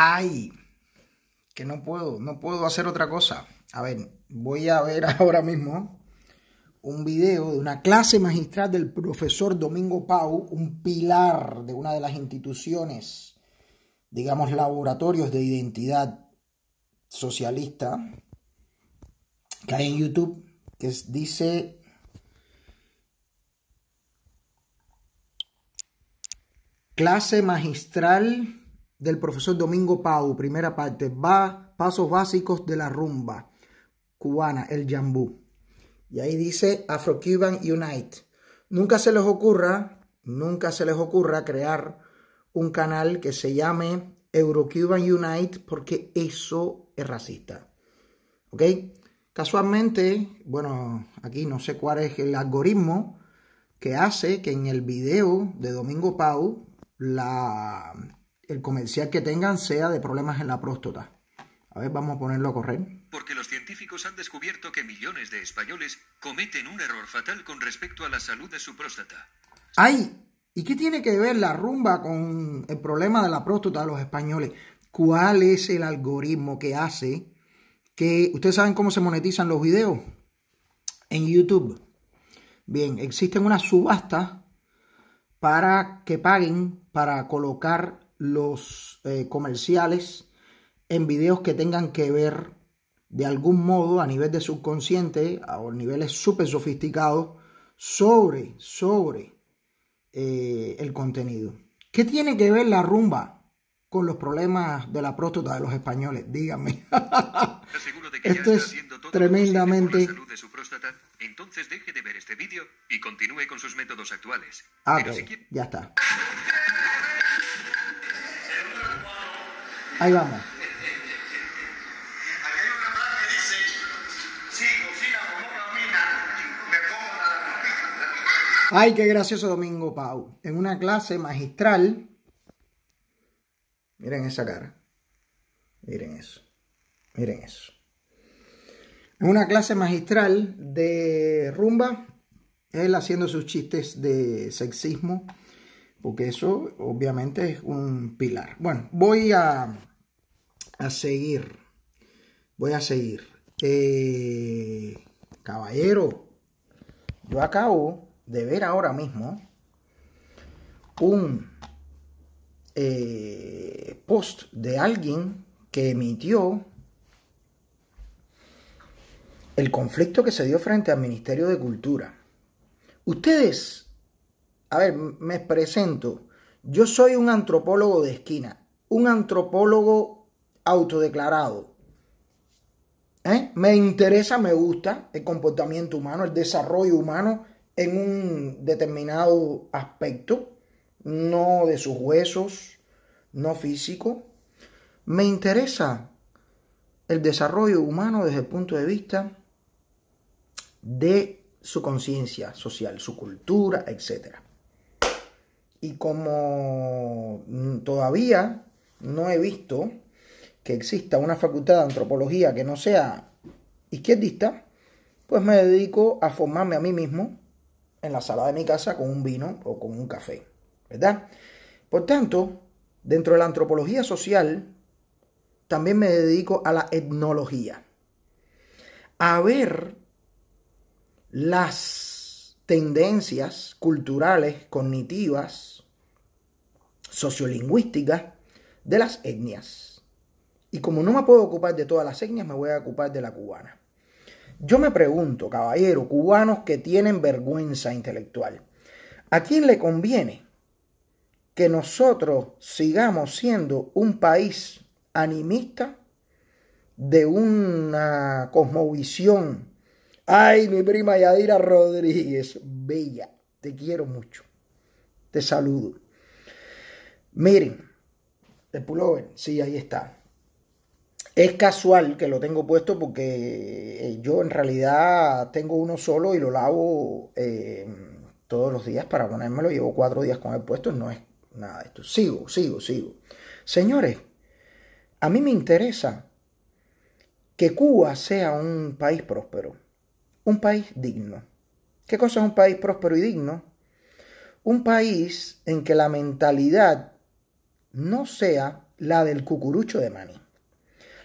ay, que no puedo, no puedo hacer otra cosa. A ver, voy a ver ahora mismo un video de una clase magistral del profesor Domingo Pau, un pilar de una de las instituciones, digamos, laboratorios de identidad socialista que hay en YouTube, que dice clase magistral del profesor Domingo Pau, primera parte, va, pasos básicos de la rumba cubana, el jambú. Y ahí dice Afro-Cuban Unite. Nunca se les ocurra, nunca se les ocurra crear un canal que se llame Cuban Unite porque eso es racista. ¿Ok? Casualmente, bueno, aquí no sé cuál es el algoritmo que hace que en el video de Domingo Pau la el comercial que tengan sea de problemas en la próstata. A ver, vamos a ponerlo a correr. Porque los científicos han descubierto que millones de españoles cometen un error fatal con respecto a la salud de su próstata. ¡Ay! ¿Y qué tiene que ver la rumba con el problema de la próstata de los españoles? ¿Cuál es el algoritmo que hace que... ¿Ustedes saben cómo se monetizan los videos? En YouTube. Bien, existen unas subastas para que paguen para colocar los eh, comerciales en videos que tengan que ver de algún modo a nivel de subconsciente o niveles súper sofisticados sobre, sobre eh, el contenido. ¿Qué tiene que ver la rumba con los problemas de la próstata de los españoles? Díganme. de es tremendamente... entonces deje de ver este vídeo y continúe con sus métodos actuales. Ah, ya está. Ahí vamos. Ay, qué gracioso Domingo Pau. En una clase magistral. Miren esa cara. Miren eso. Miren eso. En una clase magistral de rumba, él haciendo sus chistes de sexismo porque eso obviamente es un pilar. Bueno, voy a, seguir. Voy a seguir. Eh, caballero, yo acabo de ver ahora mismo un eh, post de alguien que emitió el conflicto que se dio frente al Ministerio de Cultura. Ustedes a ver, me presento. Yo soy un antropólogo de esquina, un antropólogo autodeclarado. ¿Eh? Me interesa, me gusta el comportamiento humano, el desarrollo humano en un determinado aspecto, no de sus huesos, no físico. Me interesa el desarrollo humano desde el punto de vista de su conciencia social, su cultura, etcétera. Y como mm, todavía no he visto que exista una facultad de antropología que no sea izquierdista, pues me dedico a formarme a mí mismo en la sala de mi casa con un vino o con un café, ¿verdad? Por tanto, dentro de la antropología social, también me dedico a la etnología, a ver las tendencias culturales, cognitivas, sociolingüísticas de las etnias. Y como no me puedo ocupar de todas las etnias, me voy a ocupar de la cubana. Yo me pregunto, caballero, cubanos que tienen vergüenza intelectual, ¿a quién le conviene que nosotros sigamos siendo un país animista de una cosmovisión Ay, mi prima Yadira Rodríguez, bella, te quiero mucho. Te saludo. Miren, el pullover, sí, ahí está. Es casual que lo tengo puesto porque eh, yo en realidad tengo uno solo y lo lavo eh, todos los días para ponérmelo. Llevo cuatro días con él puesto, no es nada de esto. Sigo, sigo, sigo. Señores, a mí me interesa que Cuba sea un país próspero un país digno. ¿Qué cosa es un país próspero y digno? Un país en que la mentalidad no sea la del cucurucho de maní.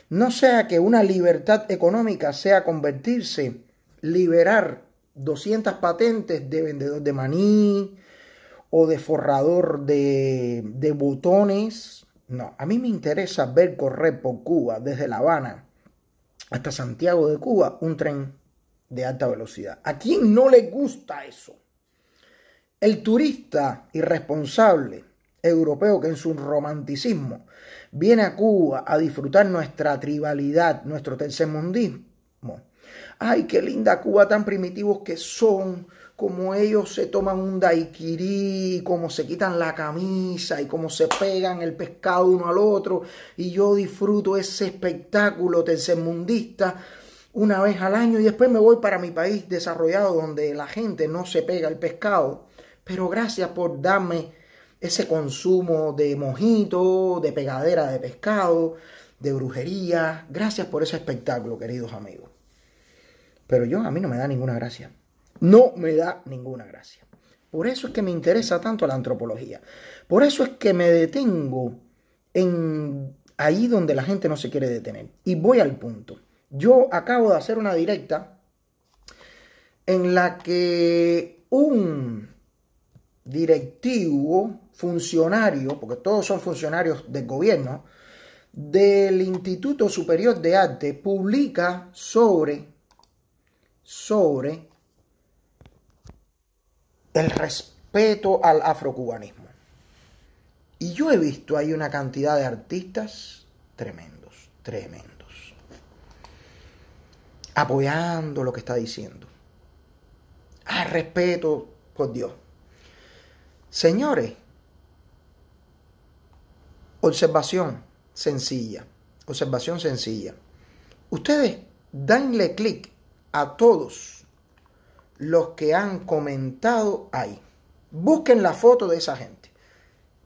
No sea que una libertad económica sea convertirse, liberar 200 patentes de vendedor de maní o de forrador de, de botones. No, a mí me interesa ver correr por Cuba desde La Habana hasta Santiago de Cuba un tren de alta velocidad. ¿A quién no le gusta eso? El turista irresponsable europeo que en su romanticismo viene a Cuba a disfrutar nuestra tribalidad, nuestro tercermundismo. Ay, qué linda Cuba, tan primitivos que son, como ellos se toman un daiquirí, como se quitan la camisa y como se pegan el pescado uno al otro, y yo disfruto ese espectáculo tercermundista una vez al año y después me voy para mi país desarrollado donde la gente no se pega el pescado. Pero gracias por darme ese consumo de mojito, de pegadera de pescado, de brujería. Gracias por ese espectáculo, queridos amigos. Pero yo a mí no me da ninguna gracia. No me da ninguna gracia. Por eso es que me interesa tanto la antropología. Por eso es que me detengo en ahí donde la gente no se quiere detener. Y voy al punto. Yo acabo de hacer una directa en la que un directivo, funcionario, porque todos son funcionarios del gobierno, del Instituto Superior de Arte publica sobre, sobre el respeto al afrocubanismo. Y yo he visto ahí una cantidad de artistas tremendos, tremendos apoyando lo que está diciendo. Ah, respeto por Dios. Señores, observación sencilla, observación sencilla. Ustedes danle clic a todos los que han comentado ahí. Busquen la foto de esa gente.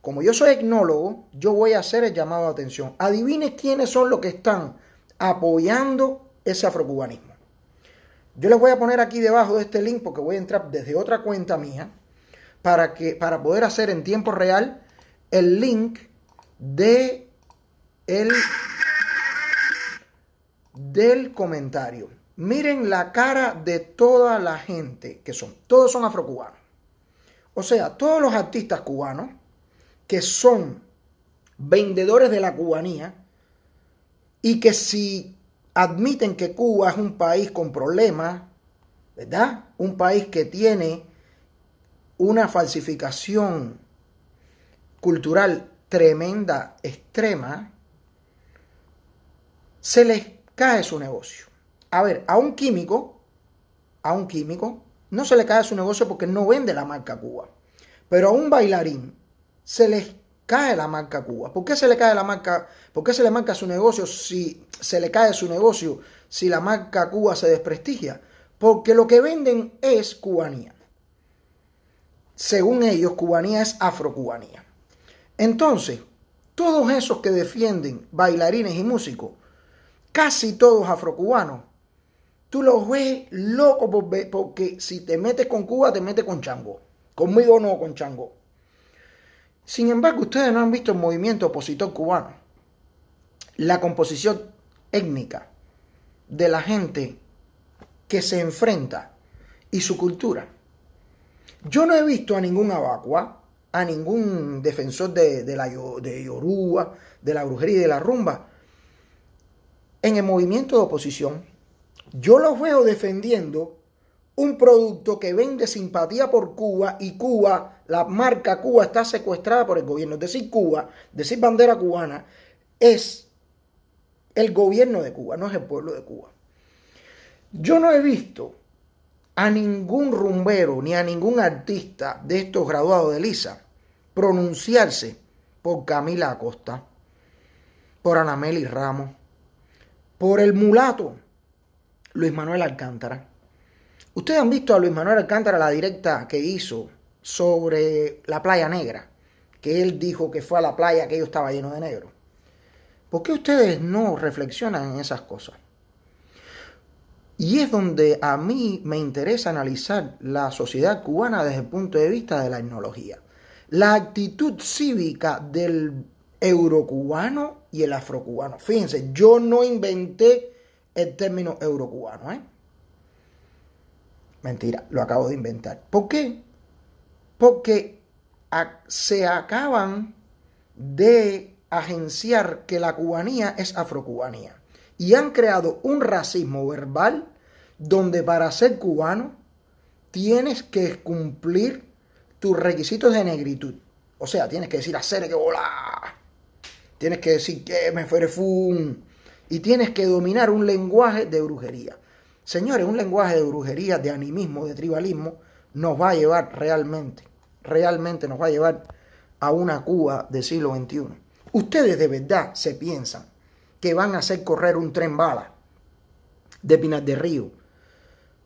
Como yo soy etnólogo, yo voy a hacer el llamado de atención. Adivinen quiénes son los que están apoyando ese afrocubanismo. Yo les voy a poner aquí debajo de este link porque voy a entrar desde otra cuenta mía para, que, para poder hacer en tiempo real el link de el, del comentario. Miren la cara de toda la gente que son. Todos son afrocubanos. O sea, todos los artistas cubanos que son vendedores de la cubanía y que si admiten que Cuba es un país con problemas, ¿verdad? Un país que tiene una falsificación cultural tremenda, extrema, se les cae su negocio. A ver, a un químico, a un químico, no se le cae su negocio porque no vende la marca Cuba. Pero a un bailarín se les cae la marca Cuba? ¿Por qué se le cae la marca? ¿Por qué se le marca su negocio si se le cae su negocio si la marca Cuba se desprestigia? Porque lo que venden es cubanía. Según ellos, cubanía es afrocubanía. Entonces, todos esos que defienden bailarines y músicos, casi todos afrocubanos, tú los ves locos porque si te metes con Cuba, te metes con Chango. Conmigo no, con Chango. Sin embargo, ustedes no han visto el movimiento opositor cubano, la composición étnica de la gente que se enfrenta y su cultura. Yo no he visto a ningún abacua, a ningún defensor de, la, de Yoruba, de la brujería y de la rumba en el movimiento de oposición. Yo los veo defendiendo un producto que vende simpatía por Cuba y Cuba, la marca Cuba está secuestrada por el gobierno. Es decir, Cuba, decir bandera cubana, es el gobierno de Cuba, no es el pueblo de Cuba. Yo no he visto a ningún rumbero ni a ningún artista de estos graduados de Lisa pronunciarse por Camila Acosta, por Anameli Ramos, por el mulato Luis Manuel Alcántara, Ustedes han visto a Luis Manuel Alcántara la directa que hizo sobre la playa negra, que él dijo que fue a la playa que ellos estaba lleno de negro. ¿Por qué ustedes no reflexionan en esas cosas? Y es donde a mí me interesa analizar la sociedad cubana desde el punto de vista de la etnología. La actitud cívica del eurocubano y el afrocubano. Fíjense, yo no inventé el término eurocubano, ¿eh? Mentira, lo acabo de inventar. ¿Por qué? Porque se acaban de agenciar que la cubanía es afrocubanía. Y han creado un racismo verbal donde para ser cubano tienes que cumplir tus requisitos de negritud. O sea, tienes que decir hacer que hola, Tienes que decir que me fuere fun. Y tienes que dominar un lenguaje de brujería. Señores, un lenguaje de brujería, de animismo, de tribalismo, nos va a llevar realmente, realmente nos va a llevar a una Cuba del siglo XXI. Ustedes de verdad se piensan que van a hacer correr un tren bala de Pinar de Río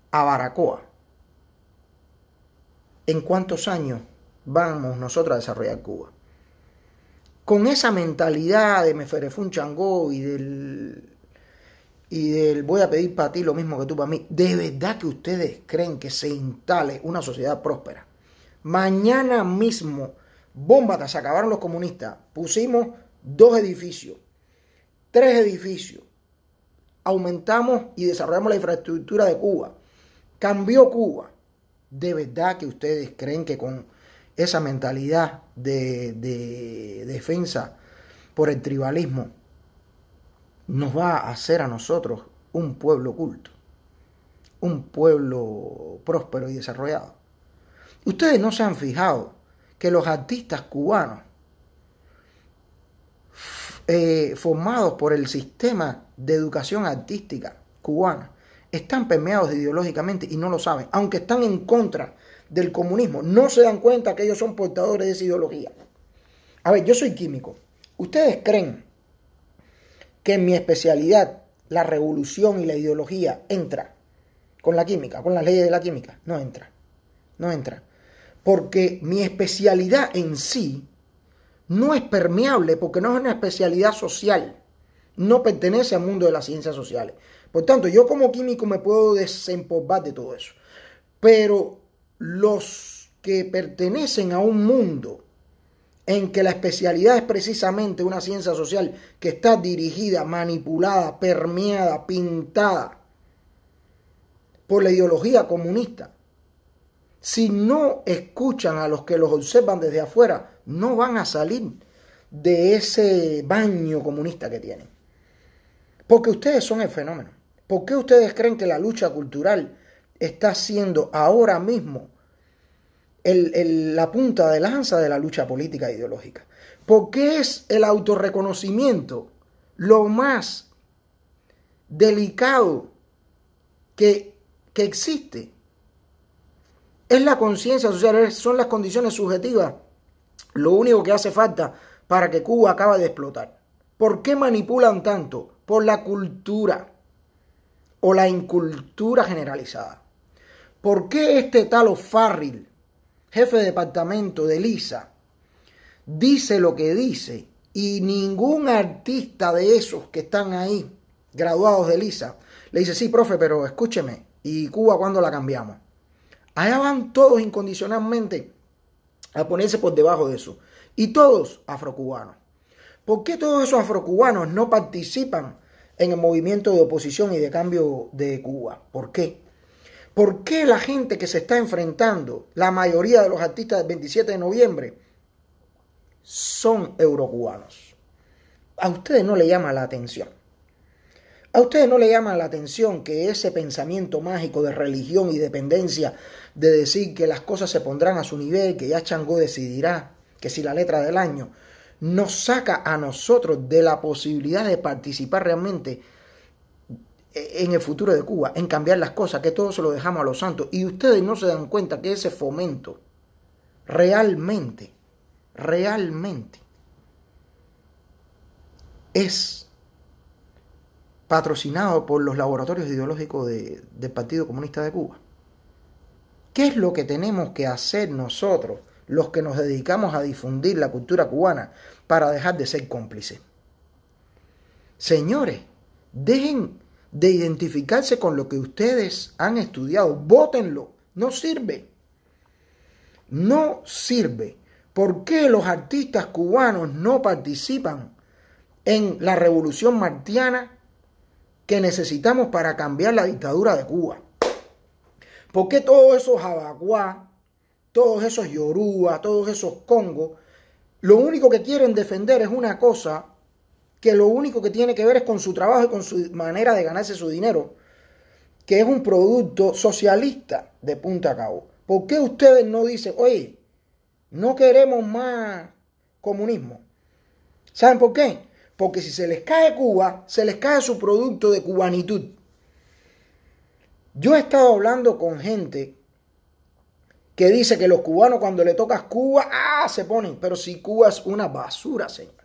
a Baracoa. ¿En cuántos años vamos nosotros a desarrollar Cuba? Con esa mentalidad de Meferefun Changó y del y del voy a pedir para ti lo mismo que tú para mí, de verdad que ustedes creen que se instale una sociedad próspera. Mañana mismo, bomba, se acabaron los comunistas. Pusimos dos edificios, tres edificios. Aumentamos y desarrollamos la infraestructura de Cuba. Cambió Cuba. De verdad que ustedes creen que con esa mentalidad de defensa por el tribalismo nos va a hacer a nosotros un pueblo culto, un pueblo próspero y desarrollado. Ustedes no se han fijado que los artistas cubanos, eh, formados por el sistema de educación artística cubana, están permeados ideológicamente y no lo saben, aunque están en contra del comunismo, no se dan cuenta que ellos son portadores de esa ideología. A ver, yo soy químico. ¿Ustedes creen que en mi especialidad, la revolución y la ideología, entra con la química, con las leyes de la química. No entra, no entra. Porque mi especialidad en sí no es permeable porque no es una especialidad social. No pertenece al mundo de las ciencias sociales. Por tanto, yo como químico me puedo desempolvar de todo eso. Pero los que pertenecen a un mundo en que la especialidad es precisamente una ciencia social que está dirigida, manipulada, permeada, pintada por la ideología comunista. Si no escuchan a los que los observan desde afuera, no van a salir de ese baño comunista que tienen. Porque ustedes son el fenómeno. ¿Por qué ustedes creen que la lucha cultural está siendo ahora mismo la punta de lanza de la lucha política e ideológica. Porque es el autorreconocimiento lo más delicado que, existe. Es la conciencia social, son las condiciones subjetivas lo único que hace falta para que Cuba acabe de explotar. ¿Por qué manipulan tanto? Por la cultura o la incultura generalizada. ¿Por qué este tal Farril jefe de departamento de Lisa, dice lo que dice y ningún artista de esos que están ahí, graduados de Lisa, le dice, sí, profe, pero escúcheme, ¿y Cuba cuándo la cambiamos? Allá van todos incondicionalmente a ponerse por debajo de eso. Y todos afrocubanos. ¿Por qué todos esos afrocubanos no participan en el movimiento de oposición y de cambio de Cuba? ¿Por qué? ¿Por qué la gente que se está enfrentando, la mayoría de los artistas del 27 de noviembre, son eurocubanos? A ustedes no le llama la atención. A ustedes no le llama la atención que ese pensamiento mágico de religión y dependencia, de decir que las cosas se pondrán a su nivel, que ya Changó decidirá, que si la letra del año, nos saca a nosotros de la posibilidad de participar realmente en el futuro de Cuba, en cambiar las cosas, que todo se lo dejamos a los santos. Y ustedes no se dan cuenta que ese fomento realmente, realmente es patrocinado por los laboratorios ideológicos del Partido Comunista de Cuba. ¿Qué es lo que tenemos que hacer nosotros, los que nos dedicamos a difundir la cultura cubana, para dejar de ser cómplices? Señores, dejen de identificarse con lo que ustedes han estudiado. Vótenlo. No sirve. No sirve. ¿Por qué los artistas cubanos no participan en la revolución martiana que necesitamos para cambiar la dictadura de Cuba? ¿Por qué todos esos abacuá, todos esos yoruba, todos esos congos, lo único que quieren defender es una cosa que lo único que tiene que ver es con su trabajo y con su manera de ganarse su dinero, que es un producto socialista de punta a cabo. ¿Por qué ustedes no dicen, oye, no queremos más comunismo? ¿Saben por qué? Porque si se les cae Cuba, se les cae su producto de cubanitud. Yo he estado hablando con gente que dice que los cubanos cuando le tocas Cuba, ah, se ponen, pero si Cuba es una basura, señor.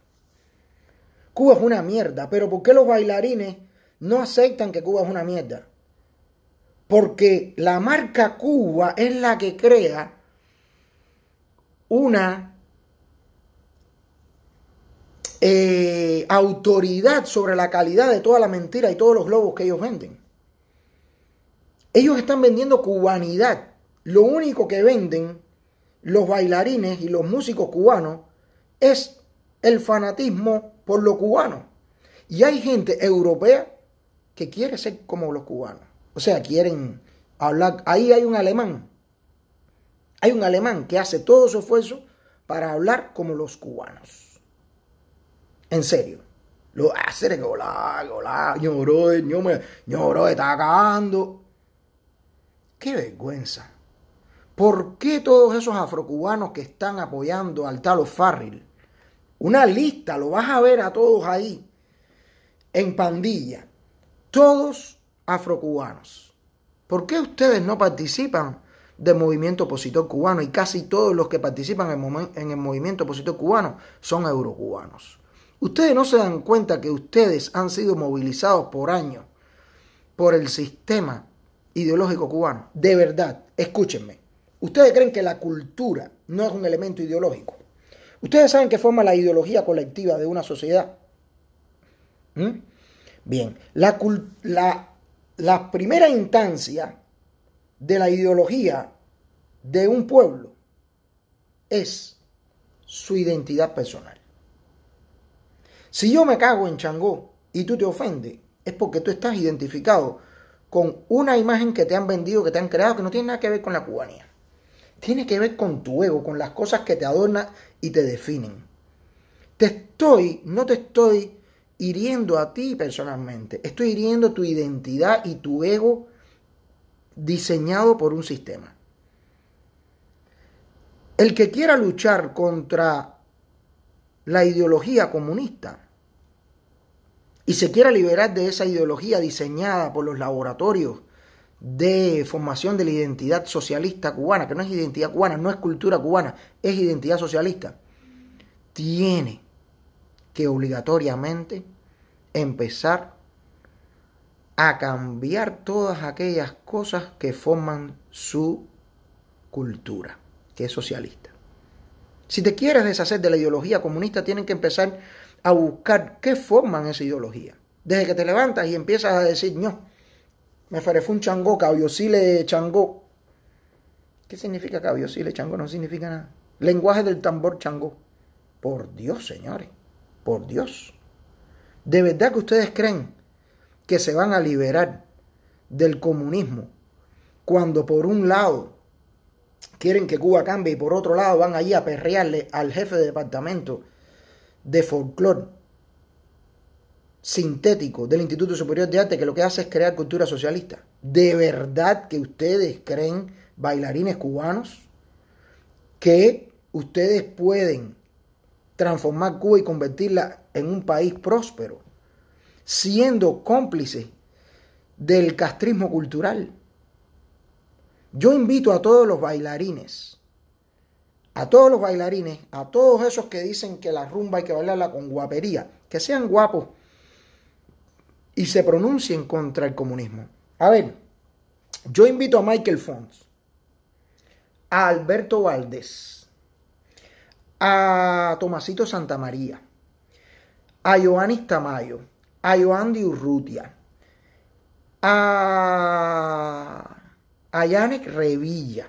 Cuba es una mierda, pero ¿por qué los bailarines no aceptan que Cuba es una mierda? Porque la marca Cuba es la que crea una eh, autoridad sobre la calidad de toda la mentira y todos los globos que ellos venden. Ellos están vendiendo cubanidad. Lo único que venden los bailarines y los músicos cubanos es el fanatismo por los cubanos. Y hay gente europea que quiere ser como los cubanos. O sea, quieren hablar. Ahí hay un alemán. Hay un alemán que hace todo su esfuerzo para hablar como los cubanos. En serio. Lo hace de hola, hola, yo bro, yo está acabando. Qué vergüenza. ¿Por qué todos esos afrocubanos que están apoyando al tal Farril? Una lista, lo vas a ver a todos ahí, en pandilla. Todos afrocubanos. ¿Por qué ustedes no participan del movimiento opositor cubano? Y casi todos los que participan en el movimiento opositor cubano son eurocubanos. Ustedes no se dan cuenta que ustedes han sido movilizados por años por el sistema ideológico cubano. De verdad, escúchenme. Ustedes creen que la cultura no es un elemento ideológico. Ustedes saben que forma la ideología colectiva de una sociedad. ¿Mm? Bien, la, la, la primera instancia de la ideología de un pueblo es su identidad personal. Si yo me cago en Changó y tú te ofendes, es porque tú estás identificado con una imagen que te han vendido, que te han creado, que no tiene nada que ver con la cubanía tiene que ver con tu ego, con las cosas que te adornan y te definen. Te estoy, no te estoy hiriendo a ti personalmente, estoy hiriendo tu identidad y tu ego diseñado por un sistema. El que quiera luchar contra la ideología comunista y se quiera liberar de esa ideología diseñada por los laboratorios de formación de la identidad socialista cubana, que no es identidad cubana, no es cultura cubana, es identidad socialista, tiene que obligatoriamente empezar a cambiar todas aquellas cosas que forman su cultura, que es socialista. Si te quieres deshacer de la ideología comunista, tienen que empezar a buscar qué forman esa ideología. Desde que te levantas y empiezas a decir, no, me farefú un changó, cabiosile changó. ¿Qué significa cabiosile chango? No significa nada. Lenguaje del tambor chango. Por Dios, señores. Por Dios. ¿De verdad que ustedes creen que se van a liberar del comunismo cuando por un lado quieren que Cuba cambie y por otro lado van allí a perrearle al jefe de departamento de folclore sintético del Instituto Superior de Arte que lo que hace es crear cultura socialista. ¿De verdad que ustedes creen, bailarines cubanos, que ustedes pueden transformar Cuba y convertirla en un país próspero, siendo cómplices del castrismo cultural? Yo invito a todos los bailarines, a todos los bailarines, a todos esos que dicen que la rumba hay que bailarla con guapería, que sean guapos y se pronuncien contra el comunismo. A ver, yo invito a Michael Fons, a Alberto Valdés, a Tomasito Santamaría, a Ioannis Tamayo, a joany Urrutia, a, Yannick Revilla,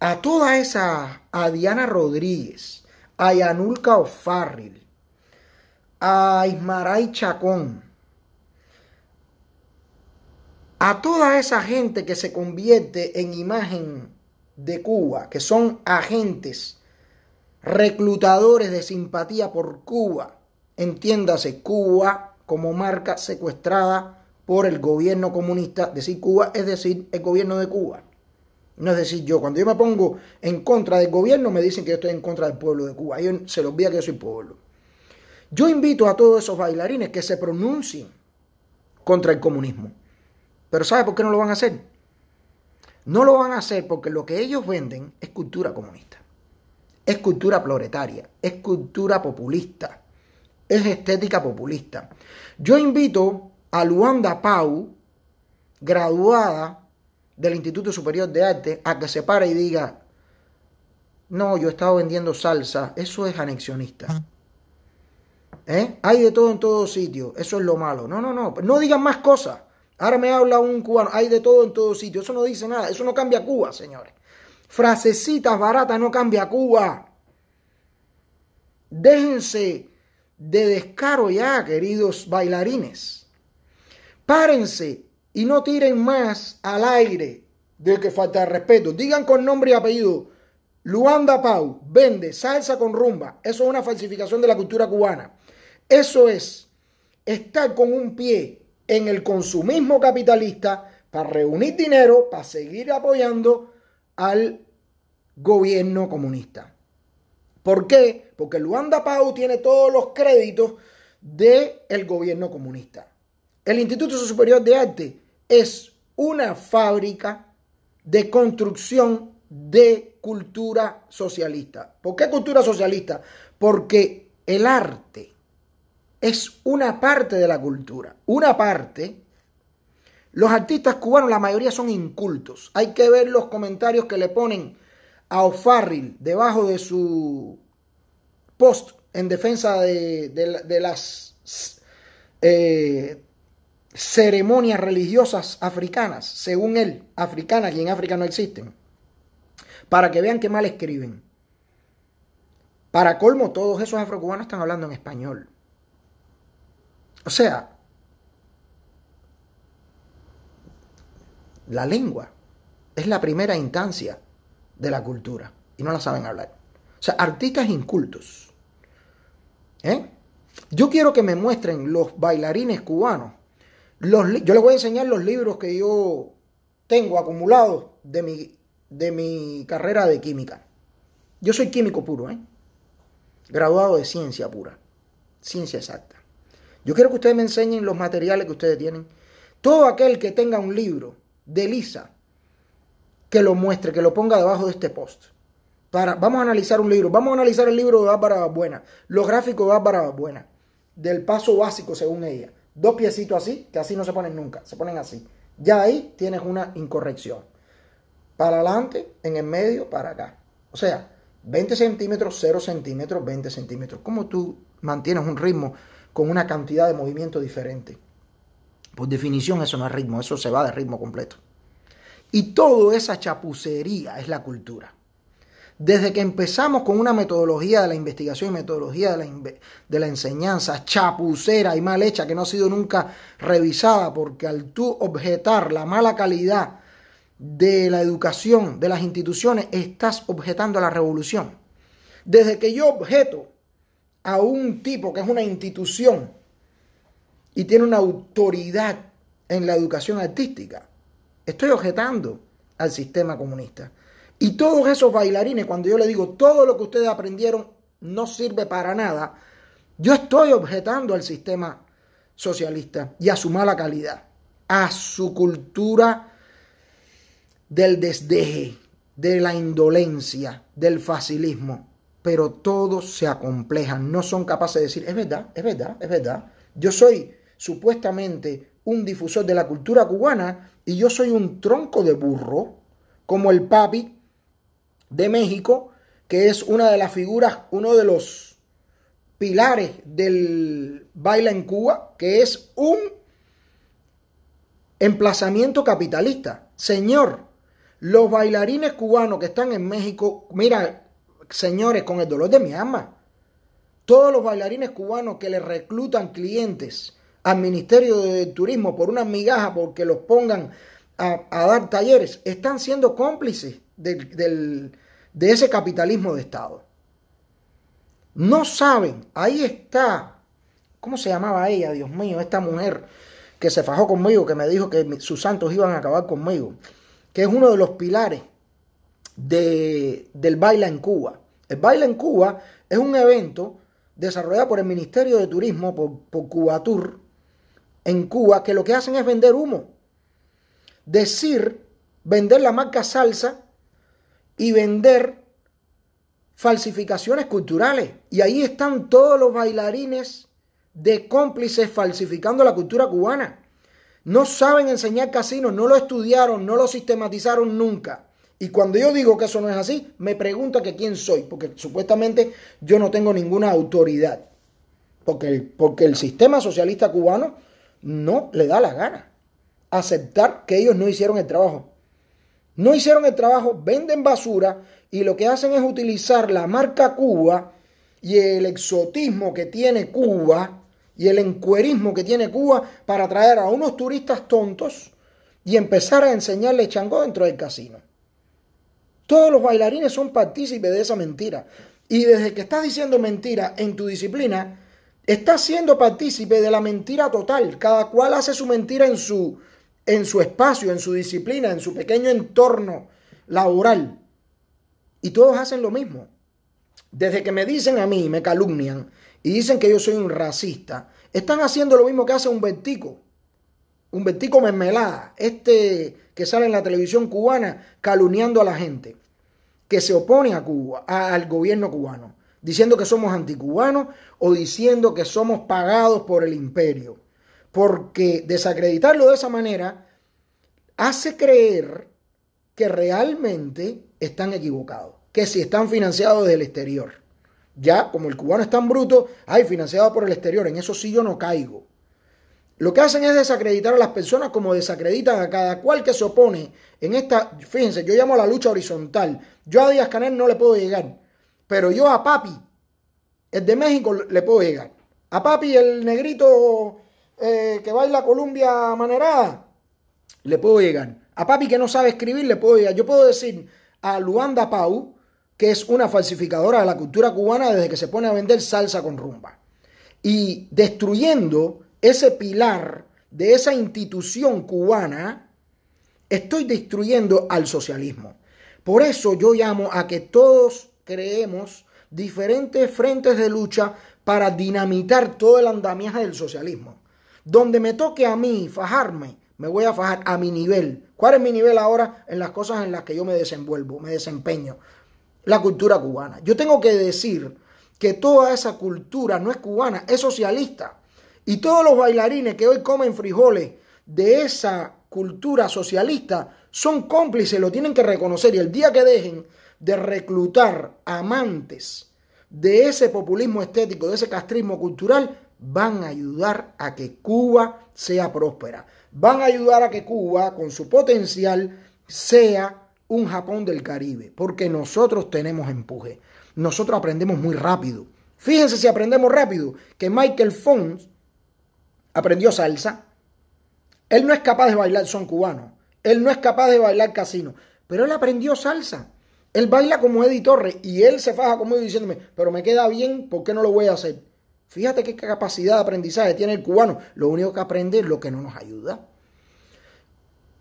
a toda esa, a Diana Rodríguez, a Yanulka Ofarril. a Ismaray Chacón, a toda esa gente que se convierte en imagen de Cuba, que son agentes, reclutadores de simpatía por Cuba, entiéndase Cuba como marca secuestrada por el gobierno comunista, decir Cuba es decir el gobierno de Cuba. No es decir yo, cuando yo me pongo en contra del gobierno me dicen que estoy en contra del pueblo de Cuba, Yo se los olvida que yo soy pueblo. Yo invito a todos esos bailarines que se pronuncien contra el comunismo pero ¿sabe por qué no lo van a hacer? No lo van a hacer porque lo que ellos venden es cultura comunista, es cultura proletaria, es cultura populista, es estética populista. Yo invito a Luanda Pau, graduada del Instituto Superior de Arte, a que se pare y diga, no, yo he estado vendiendo salsa, eso es anexionista. Ah. ¿Eh? Hay de todo en todo sitio, eso es lo malo. No, no, no, no digan más cosas. Ahora me habla un cubano, hay de todo en todo sitio. Eso no dice nada, eso no cambia Cuba, señores. Frasecitas baratas no cambia Cuba. Déjense de descaro ya, queridos bailarines. Párense y no tiren más al aire de que falta respeto. Digan con nombre y apellido. Luanda Pau vende salsa con rumba. Eso es una falsificación de la cultura cubana. Eso es estar con un pie en el consumismo capitalista para reunir dinero, para seguir apoyando al gobierno comunista. ¿Por qué? Porque Luanda Pau tiene todos los créditos del gobierno comunista. El Instituto Superior de Arte es una fábrica de construcción de cultura socialista. ¿Por qué cultura socialista? Porque el arte es una parte de la cultura, una parte. Los artistas cubanos, la mayoría son incultos. Hay que ver los comentarios que le ponen a O'Farrill debajo de su post en defensa de, las eh, ceremonias religiosas africanas, según él, africanas y en África no existen, para que vean qué mal escriben. Para colmo, todos esos afrocubanos están hablando en español. O sea, la lengua es la primera instancia de la cultura y no la saben hablar. O sea, artistas incultos. ¿eh? Yo quiero que me muestren los bailarines cubanos. yo les voy a enseñar los libros que yo tengo acumulados de mi, de mi carrera de química. Yo soy químico puro, ¿eh? graduado de ciencia pura, ciencia exacta. Yo quiero que ustedes me enseñen los materiales que ustedes tienen. Todo aquel que tenga un libro de Lisa, que lo muestre, que lo ponga debajo de este post. Para, vamos a analizar un libro. Vamos a analizar el libro de Bárbara Buena. Los gráficos de Bárbara Buena. Del paso básico, según ella. Dos piecitos así, que así no se ponen nunca. Se ponen así. Ya ahí tienes una incorrección. Para adelante, en el medio, para acá. O sea, 20 centímetros, 0 centímetros, 20 centímetros. ¿Cómo tú mantienes un ritmo? con una cantidad de movimiento diferente. Por definición eso no es ritmo, eso se va de ritmo completo. Y toda esa chapucería es la cultura. Desde que empezamos con una metodología de la investigación y metodología de la, de la, enseñanza chapucera y mal hecha que no ha sido nunca revisada, porque al tú objetar la mala calidad de la educación de las instituciones, estás objetando la revolución. Desde que yo objeto a un tipo que es una institución y tiene una autoridad en la educación artística. Estoy objetando al sistema comunista. Y todos esos bailarines, cuando yo le digo todo lo que ustedes aprendieron no sirve para nada, yo estoy objetando al sistema socialista y a su mala calidad, a su cultura del desdeje, de la indolencia, del facilismo pero todos se acomplejan, no son capaces de decir, es verdad, es verdad, es verdad. Yo soy supuestamente un difusor de la cultura cubana y yo soy un tronco de burro, como el papi de México, que es una de las figuras, uno de los pilares del baile en Cuba, que es un emplazamiento capitalista. Señor, los bailarines cubanos que están en México, mira, señores, con el dolor de mi alma. Todos los bailarines cubanos que le reclutan clientes al Ministerio de Turismo por una migaja porque los pongan a, dar talleres, están siendo cómplices de ese capitalismo de Estado. No saben, ahí está, ¿cómo se llamaba ella, Dios mío, esta mujer que se fajó conmigo, que me dijo que sus santos iban a acabar conmigo, que es uno de los pilares de, del Baila en Cuba. El Baila en Cuba es un evento desarrollado por el Ministerio de Turismo, por, por Cubatur, en Cuba, que lo que hacen es vender humo. Decir, vender la marca salsa y vender falsificaciones culturales. Y ahí están todos los bailarines de cómplices falsificando la cultura cubana. No saben enseñar casinos, no lo estudiaron, no lo sistematizaron nunca. Y cuando yo digo que eso no es así, me pregunta que quién soy, porque supuestamente yo no tengo ninguna autoridad, porque el, porque el sistema socialista cubano no le da la gana aceptar que ellos no hicieron el trabajo. No hicieron el trabajo, venden basura y lo que hacen es utilizar la marca Cuba y el exotismo que tiene Cuba y el encuerismo que tiene Cuba para atraer a unos turistas tontos y empezar a enseñarle chango dentro del casino. Todos los bailarines son partícipes de esa mentira. Y desde que estás diciendo mentira en tu disciplina, estás siendo partícipe de la mentira total. Cada cual hace su mentira en su, en su espacio, en su disciplina, en su pequeño entorno laboral. Y todos hacen lo mismo. Desde que me dicen a mí, me calumnian y dicen que yo soy un racista, están haciendo lo mismo que hace un vertico. Un Humbertico Mermelada, este que sale en la televisión cubana caluniando a la gente que se opone a Cuba, al gobierno cubano, diciendo que somos anticubanos o diciendo que somos pagados por el imperio. Porque desacreditarlo de esa manera hace creer que realmente están equivocados, que si están financiados del exterior. Ya, como el cubano es tan bruto, hay financiado por el exterior, en eso sí yo no caigo. Lo que hacen es desacreditar a las personas como desacreditan a cada cual que se opone. En esta, fíjense, yo llamo a la lucha horizontal. Yo a Díaz Canel no le puedo llegar, pero yo a Papi, el de México, le puedo llegar. A Papi, el negrito eh, que baila Colombia manerada, le puedo llegar. A Papi que no sabe escribir, le puedo llegar. Yo puedo decir a Luanda Pau, que es una falsificadora de la cultura cubana desde que se pone a vender salsa con rumba. Y destruyendo ese pilar de esa institución cubana, estoy destruyendo al socialismo. Por eso yo llamo a que todos creemos diferentes frentes de lucha para dinamitar todo el andamiaje del socialismo. Donde me toque a mí fajarme, me voy a fajar a mi nivel. ¿Cuál es mi nivel ahora en las cosas en las que yo me desenvuelvo, me desempeño? La cultura cubana. Yo tengo que decir que toda esa cultura no es cubana, es socialista. Y todos los bailarines que hoy comen frijoles de esa cultura socialista son cómplices, lo tienen que reconocer. Y el día que dejen de reclutar amantes de ese populismo estético, de ese castrismo cultural, van a ayudar a que Cuba sea próspera. Van a ayudar a que Cuba, con su potencial, sea un Japón del Caribe, porque nosotros tenemos empuje. Nosotros aprendemos muy rápido. Fíjense si aprendemos rápido que Michael Fons aprendió salsa. Él no es capaz de bailar son cubanos, Él no es capaz de bailar casino. Pero él aprendió salsa. Él baila como Eddie Torres y él se faja conmigo diciéndome, pero me queda bien, ¿por qué no lo voy a hacer? Fíjate qué capacidad de aprendizaje tiene el cubano. Lo único que aprende es lo que no nos ayuda.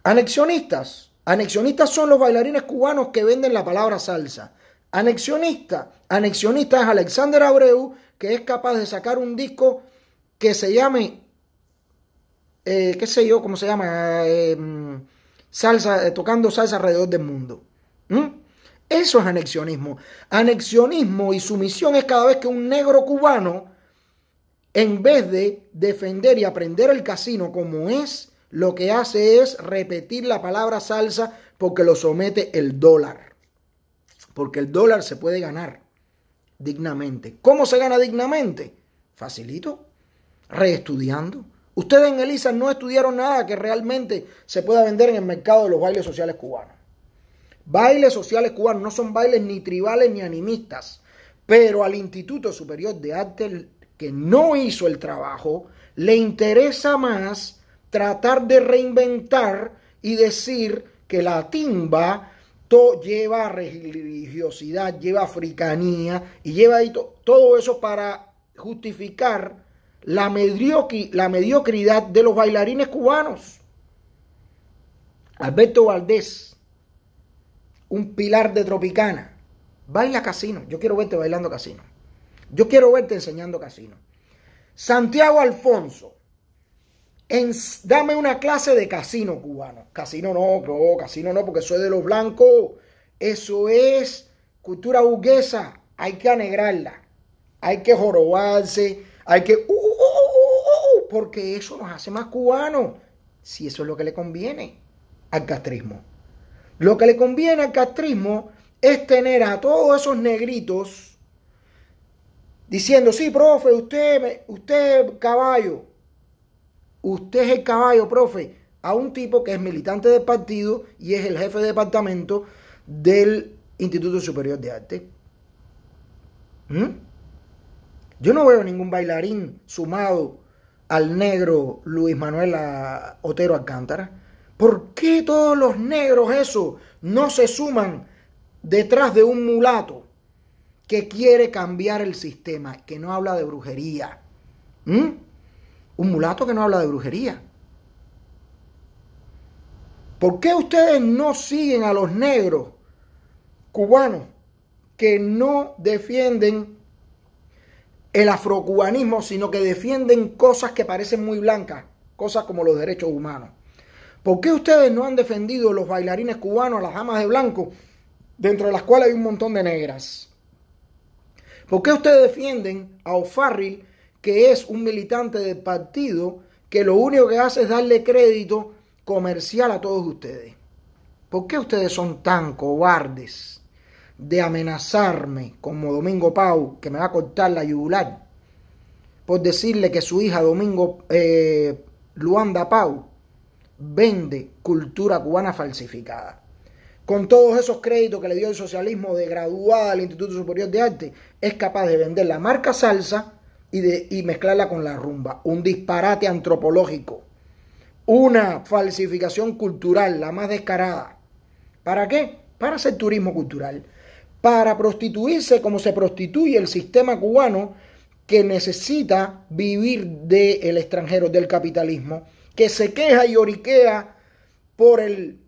Anexionistas. Anexionistas son los bailarines cubanos que venden la palabra salsa. Anexionista. Anexionista es Alexander Abreu, que es capaz de sacar un disco que se llame eh, qué sé yo, ¿cómo se llama? Eh, mm, salsa, eh, tocando salsa alrededor del mundo. Eso es anexionismo. Anexionismo y sumisión es cada vez que un negro cubano, en vez de defender y aprender el casino como es, lo que hace es repetir la palabra salsa porque lo somete el dólar. Porque el dólar se puede ganar dignamente. ¿Cómo se gana dignamente? Facilito, reestudiando, Ustedes en Elisa no estudiaron nada que realmente se pueda vender en el mercado de los bailes sociales cubanos. Bailes sociales cubanos no son bailes ni tribales ni animistas, pero al Instituto Superior de Arte que no hizo el trabajo, le interesa más tratar de reinventar y decir que la timba lleva religiosidad, lleva africanía y lleva todo eso para justificar la, la mediocridad de los bailarines cubanos. Alberto Valdés, un pilar de Tropicana, baila casino. Yo quiero verte bailando casino. Yo quiero verte enseñando casino. Santiago Alfonso, dame una clase de casino cubano. Casino no, no, casino no, porque soy de los blancos. Eso es cultura burguesa. Hay que anegrarla. Hay que jorobarse. Hay que. Uh, porque eso nos hace más cubanos, si eso es lo que le conviene al castrismo. Lo que le conviene al castrismo es tener a todos esos negritos diciendo, sí, profe, usted, usted caballo, usted es el caballo, profe, a un tipo que es militante del partido y es el jefe de departamento del Instituto Superior de Arte. ¿Mm? Yo no veo ningún bailarín sumado al negro Luis Manuel Otero Alcántara? ¿Por qué todos los negros eso no se suman detrás de un mulato que quiere cambiar el sistema, que no habla de brujería? ¿Mm? Un mulato que no habla de brujería. ¿Por qué ustedes no siguen a los negros cubanos que no defienden el afrocubanismo, sino que defienden cosas que parecen muy blancas, cosas como los derechos humanos. ¿Por qué ustedes no han defendido los bailarines cubanos, a las amas de blanco, dentro de las cuales hay un montón de negras? ¿Por qué ustedes defienden a O'Farrill, que es un militante del partido, que lo único que hace es darle crédito comercial a todos ustedes? ¿Por qué ustedes son tan cobardes? de amenazarme como Domingo Pau, que me va a cortar la yugular, por decirle que su hija Domingo eh, Luanda Pau vende cultura cubana falsificada. Con todos esos créditos que le dio el socialismo de graduada al Instituto Superior de Arte, es capaz de vender la marca salsa y, de, y mezclarla con la rumba. Un disparate antropológico. Una falsificación cultural, la más descarada. ¿Para qué? Para hacer turismo cultural para prostituirse como se prostituye el sistema cubano que necesita vivir del extranjero, del capitalismo, que se queja y oriquea por el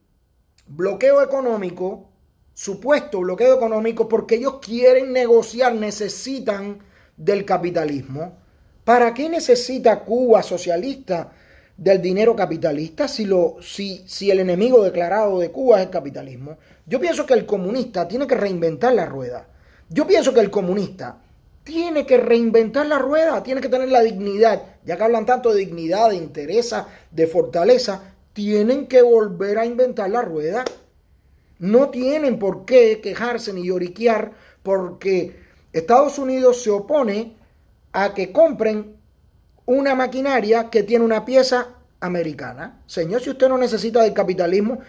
bloqueo económico, supuesto bloqueo económico, porque ellos quieren negociar, necesitan del capitalismo. ¿Para qué necesita Cuba socialista del dinero capitalista si, lo, si, si el enemigo declarado de Cuba es el capitalismo. Yo pienso que el comunista tiene que reinventar la rueda. Yo pienso que el comunista tiene que reinventar la rueda, tiene que tener la dignidad. Ya que hablan tanto de dignidad, de interés, de fortaleza, tienen que volver a inventar la rueda. No tienen por qué quejarse ni lloriquear porque Estados Unidos se opone a que compren una maquinaria que tiene una pieza americana. Señor, si usted no necesita del capitalismo,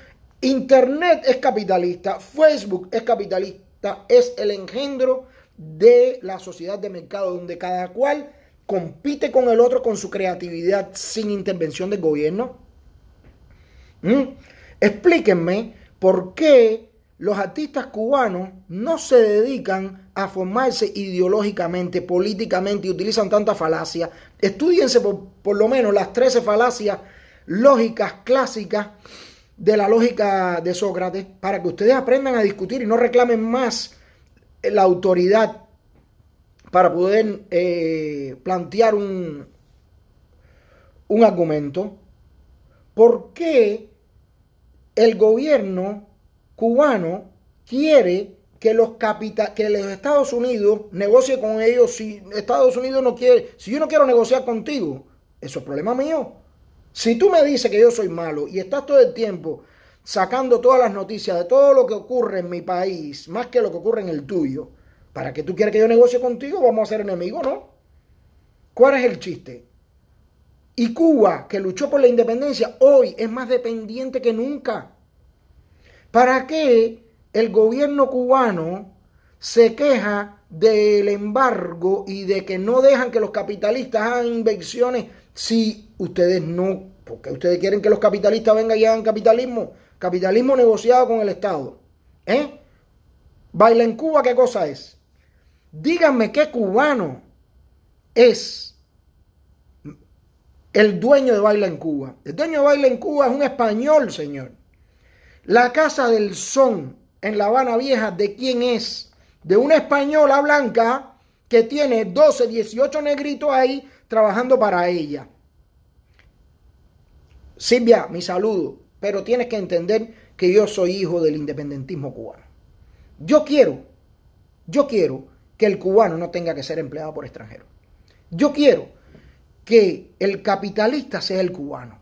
Internet es capitalista, Facebook es capitalista, es el engendro de la sociedad de mercado donde cada cual compite con el otro con su creatividad sin intervención del gobierno. ¿Mm? Explíquenme por qué los artistas cubanos no se dedican a formarse ideológicamente, políticamente y utilizan tanta falacia. Estudiense por, por, lo menos las 13 falacias lógicas clásicas de la lógica de Sócrates para que ustedes aprendan a discutir y no reclamen más la autoridad para poder eh, plantear un, un argumento. ¿Por qué el gobierno cubano quiere que los, que los Estados Unidos negocie con ellos si Estados Unidos no quiere, si yo no quiero negociar contigo, eso es problema mío. Si tú me dices que yo soy malo y estás todo el tiempo sacando todas las noticias de todo lo que ocurre en mi país, más que lo que ocurre en el tuyo, para que tú quieras que yo negocie contigo, vamos a ser enemigos, ¿no? ¿Cuál es el chiste? Y Cuba, que luchó por la independencia, hoy es más dependiente que nunca. ¿Para qué el gobierno cubano se queja del embargo y de que no dejan que los capitalistas hagan inversiones si ustedes no, porque ustedes quieren que los capitalistas vengan y hagan capitalismo, capitalismo negociado con el Estado. ¿Eh? Baila en Cuba, ¿qué cosa es? Díganme qué cubano es el dueño de Baila en Cuba. El dueño de Baila en Cuba es un español, señor. La casa del son en La Habana Vieja, ¿de quién es? De una española blanca que tiene 12, 18 negritos ahí trabajando para ella. Silvia, mi saludo, pero tienes que entender que yo soy hijo del independentismo cubano. Yo quiero, yo quiero que el cubano no tenga que ser empleado por extranjeros. Yo quiero que el capitalista sea el cubano,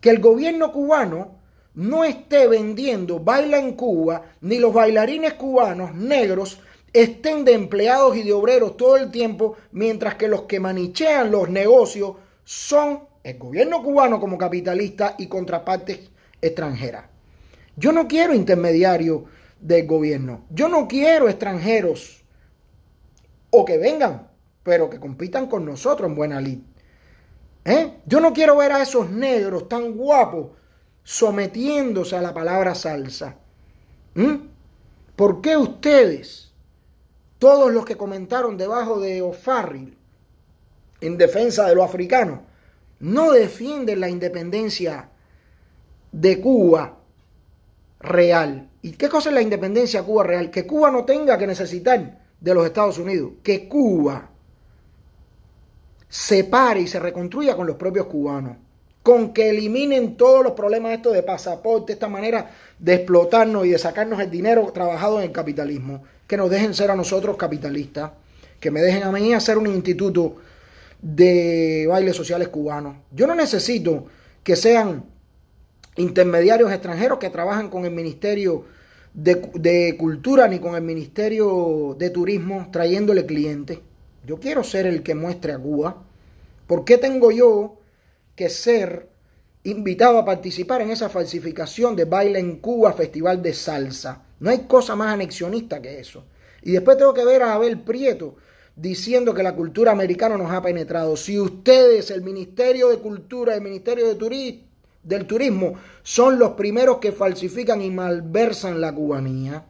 que el gobierno cubano no esté vendiendo baila en Cuba, ni los bailarines cubanos negros estén de empleados y de obreros todo el tiempo, mientras que los que manichean los negocios son el gobierno cubano como capitalista y contrapartes extranjeras. Yo no quiero intermediarios del gobierno, yo no quiero extranjeros o que vengan, pero que compitan con nosotros en buena lid. ¿Eh? Yo no quiero ver a esos negros tan guapos sometiéndose a la palabra salsa. ¿Mm? ¿Por qué ustedes, todos los que comentaron debajo de O'Farrill en defensa de los africanos, no defienden la independencia de Cuba real? ¿Y qué cosa es la independencia de Cuba real? Que Cuba no tenga que necesitar de los Estados Unidos, que Cuba se pare y se reconstruya con los propios cubanos con que eliminen todos los problemas estos de pasaporte, esta manera de explotarnos y de sacarnos el dinero trabajado en el capitalismo, que nos dejen ser a nosotros capitalistas, que me dejen a mí hacer un instituto de bailes sociales cubanos. Yo no necesito que sean intermediarios extranjeros que trabajan con el Ministerio de, de Cultura ni con el Ministerio de Turismo trayéndole clientes. Yo quiero ser el que muestre a Cuba. ¿Por qué tengo yo que ser invitado a participar en esa falsificación de baile en Cuba, festival de salsa. No hay cosa más anexionista que eso. Y después tengo que ver a Abel Prieto diciendo que la cultura americana nos ha penetrado. Si ustedes, el Ministerio de Cultura, el Ministerio del turismo son los primeros que falsifican y malversan la cubanía.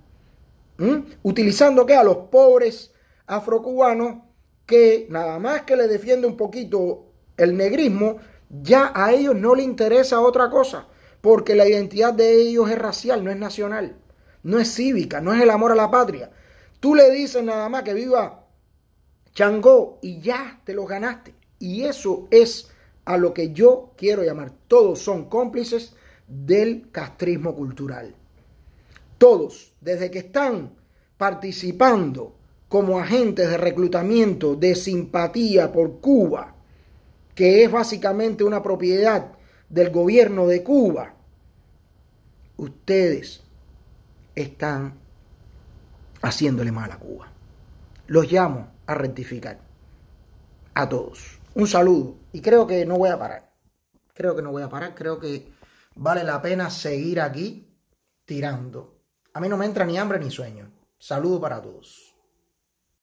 Utilizando que a los pobres afrocubanos que nada más que le defiende un poquito el negrismo, ya a ellos no les interesa otra cosa, porque la identidad de ellos es racial, no es nacional, no es cívica, no es el amor a la patria. Tú le dices nada más que viva Changó y ya te los ganaste. Y eso es a lo que yo quiero llamar. Todos son cómplices del castrismo cultural. Todos, desde que están participando como agentes de reclutamiento de simpatía por Cuba, que es básicamente una propiedad del gobierno de Cuba, ustedes están haciéndole mal a Cuba. Los llamo a rectificar. A todos. Un saludo. Y creo que no voy a parar. Creo que no voy a parar. Creo que vale la pena seguir aquí tirando. A mí no me entra ni hambre ni sueño. Saludo para todos.